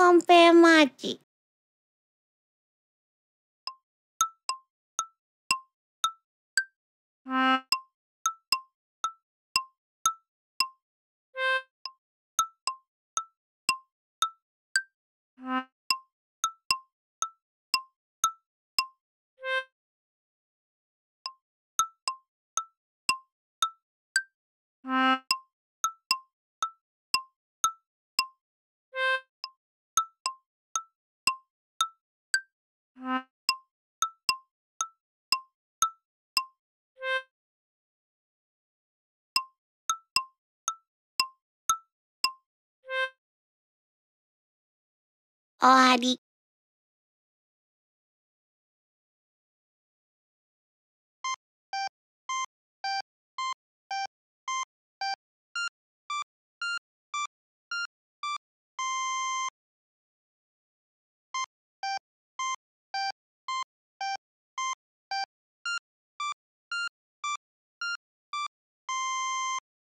con Pemachi. 哦，阿迪。